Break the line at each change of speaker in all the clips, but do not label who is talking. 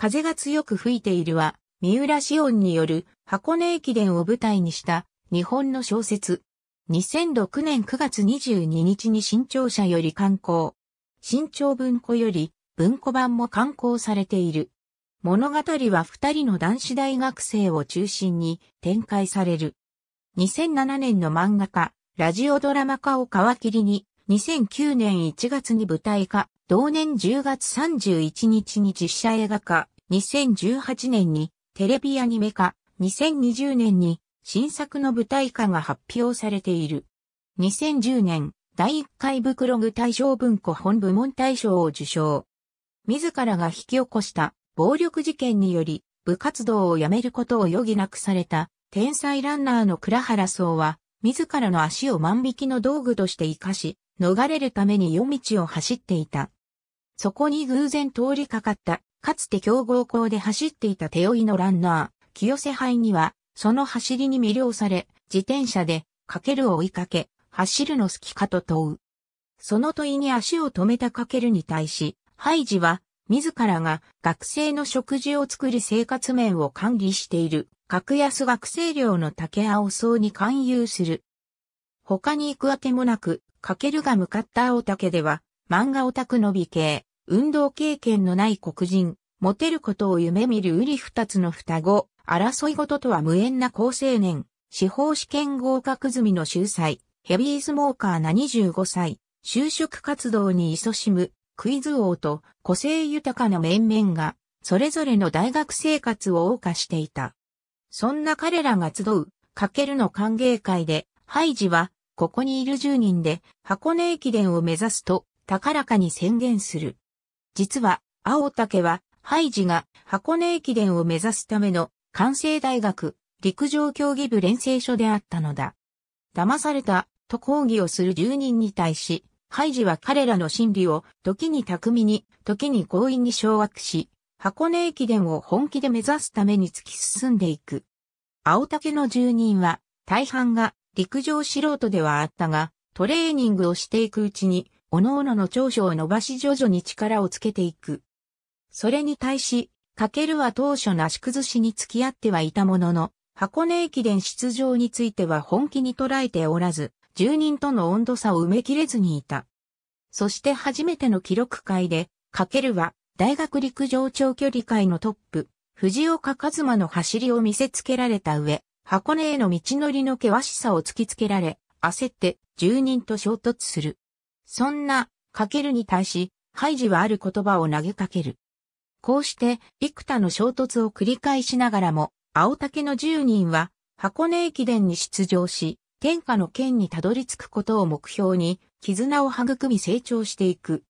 風が強く吹いているは、三浦紫音による箱根駅伝を舞台にした日本の小説。2006年9月22日に新潮社より刊行。新潮文庫より文庫版も刊行されている。物語は二人の男子大学生を中心に展開される。2007年の漫画家、ラジオドラマ化を皮切りに2009年1月に舞台化、同年10月31日に実写映画化、2018年にテレビアニメ化、2020年に新作の舞台化が発表されている。2010年、第1回ブクログ大賞文庫本部門大賞を受賞。自らが引き起こした暴力事件により部活動を辞めることを余儀なくされた天才ランナーの倉原壮は自らの足を万引きの道具として活かし、逃れるために夜道を走っていた。そこに偶然通りかかった、かつて強豪校で走っていた手負いのランナー、清瀬杯には、その走りに魅了され、自転車で、かけるを追いかけ、走るの好きかと問う。その問いに足を止めたかけるに対し、ハイジは、自らが学生の食事を作り生活面を管理している格安学生寮の竹青荘に勧誘する。他に行くあてもなく、かけるが向かった青竹では、漫画オタクの美形、運動経験のない黒人、モテることを夢見るうり二つの双子、争い事とは無縁な高青年、司法試験合格済みの秀才、ヘビースモーカーな25歳、就職活動に勤しむ、クイズ王と個性豊かな面々が、それぞれの大学生活を謳歌していた。そんな彼らが集う、かけるの歓迎会で、ハイジは、ここにいる10人で、箱根駅伝を目指すと、高らかに宣言する。実は、青竹は、ハイジが箱根駅伝を目指すための関西大学陸上競技部連成所であったのだ。騙されたと抗議をする住人に対し、ハイジは彼らの心理を時に巧みに、時に強引に掌握し、箱根駅伝を本気で目指すために突き進んでいく。青竹の住人は、大半が陸上素人ではあったが、トレーニングをしていくうちに、各々の長所を伸ばし徐々に力をつけていく。それに対し、かけるは当初なし崩しに付き合ってはいたものの、箱根駅伝出場については本気に捉えておらず、住人との温度差を埋めきれずにいた。そして初めての記録会で、かけるは大学陸上長距離界のトップ、藤岡和馬の走りを見せつけられた上、箱根への道のりの険しさを突きつけられ、焦って住人と衝突する。そんな、かけるに対し、ハイジはある言葉を投げかける。こうして、幾多の衝突を繰り返しながらも、青竹の住人は、箱根駅伝に出場し、天下の剣にたどり着くことを目標に、絆を育み成長していく。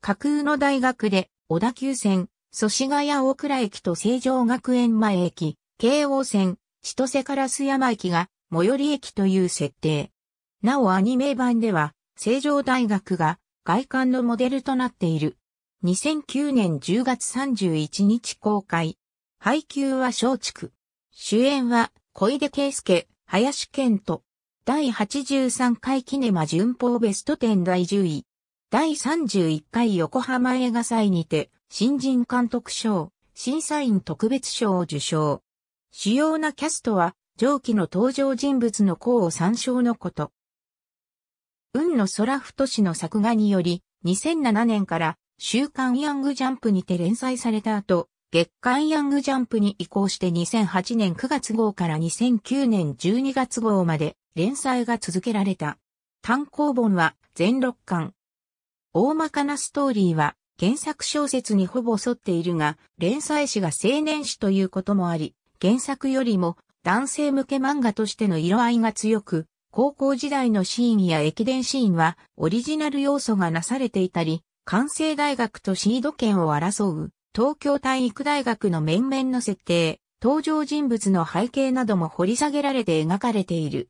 架空の大学で、小田急線、祖師ヶ谷大倉駅と成城学園前駅、京王線、千歳烏山駅が最寄り駅という設定。なおアニメ版では、成城大学が外観のモデルとなっている。2009年10月31日公開。配給は松竹。主演は小出圭介、林健人。第83回キネマ旬報ベスト10第10位。第31回横浜映画祭にて、新人監督賞、審査員特別賞を受賞。主要なキャストは、上記の登場人物の功を参照のこと。運の空太氏の作画により、2007年から週刊ヤングジャンプにて連載された後、月刊ヤングジャンプに移行して2008年9月号から2009年12月号まで連載が続けられた。単行本は全6巻、大まかなストーリーは原作小説にほぼ沿っているが、連載誌が青年誌ということもあり、原作よりも男性向け漫画としての色合いが強く、高校時代のシーンや駅伝シーンはオリジナル要素がなされていたり、関西大学とシード権を争う東京体育大学の面々の設定、登場人物の背景なども掘り下げられて描かれている。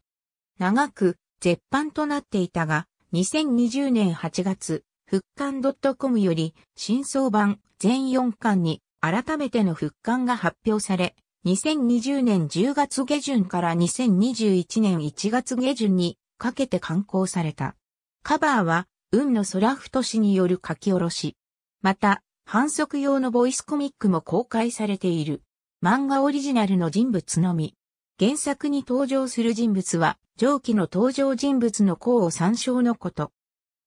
長く絶版となっていたが、2020年8月、復刊 .com より、新装版全4巻に改めての復刊が発表され、2020年10月下旬から2021年1月下旬にかけて刊行された。カバーは、運の空と氏による書き下ろし。また、反則用のボイスコミックも公開されている。漫画オリジナルの人物のみ。原作に登場する人物は、上記の登場人物の項を参照のこと。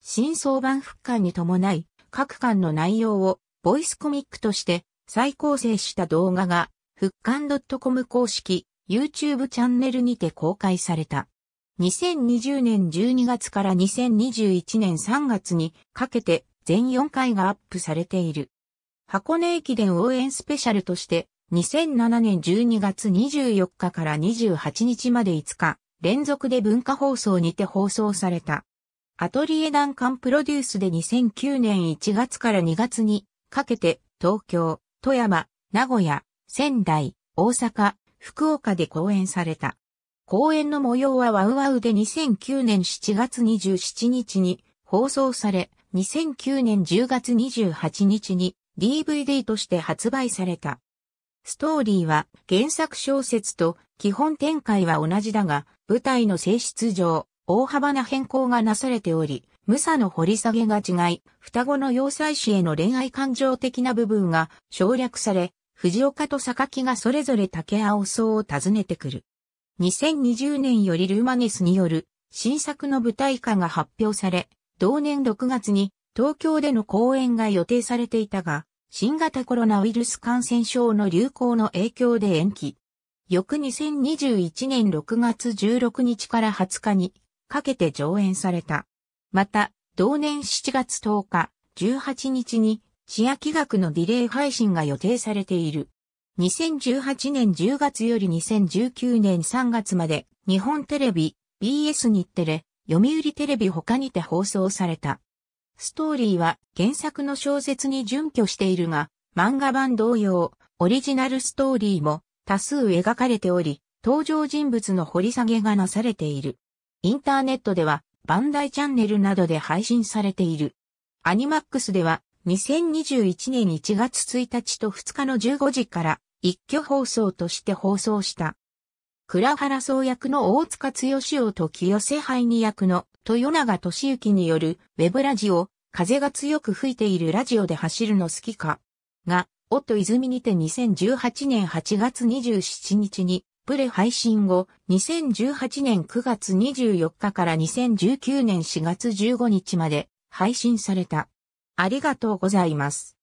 新相版復刊に伴い、各巻の内容をボイスコミックとして再構成した動画が、復刊 .com 公式 YouTube チャンネルにて公開された。2020年12月から2021年3月にかけて全4回がアップされている。箱根駅伝応援スペシャルとして2007年12月24日から28日まで5日連続で文化放送にて放送された。アトリエ難関プロデュースで2009年1月から2月にかけて東京、富山、名古屋、仙台、大阪、福岡で公演された。公演の模様はワウワウで2009年7月27日に放送され、2009年10月28日に DVD として発売された。ストーリーは原作小説と基本展開は同じだが、舞台の性質上、大幅な変更がなされており、無差の掘り下げが違い、双子の要塞氏への恋愛感情的な部分が省略され、藤岡と榊がそれぞれ竹青荘を訪ねてくる。2020年よりルーマネスによる新作の舞台化が発表され、同年6月に東京での公演が予定されていたが、新型コロナウイルス感染症の流行の影響で延期。翌2021年6月16日から20日にかけて上演された。また、同年7月10日、18日に、野秋学のディレイ配信が予定されている。2018年10月より2019年3月まで、日本テレビ、BS 日テレ、読売テレビ他にて放送された。ストーリーは原作の小説に準拠しているが、漫画版同様、オリジナルストーリーも多数描かれており、登場人物の掘り下げがなされている。インターネットでは、バンダイチャンネルなどで配信されている。アニマックスでは、2021年1月1日と2日の15時から、一挙放送として放送した。倉原総役の大塚剛雄と清瀬灰二役の豊永俊之によるウェブラジオ、風が強く吹いているラジオで走るの好きかが、と泉にて2018年8月27日にプレ配信後、2018年9月24日から2019年4月15日まで配信された。ありがとうございます。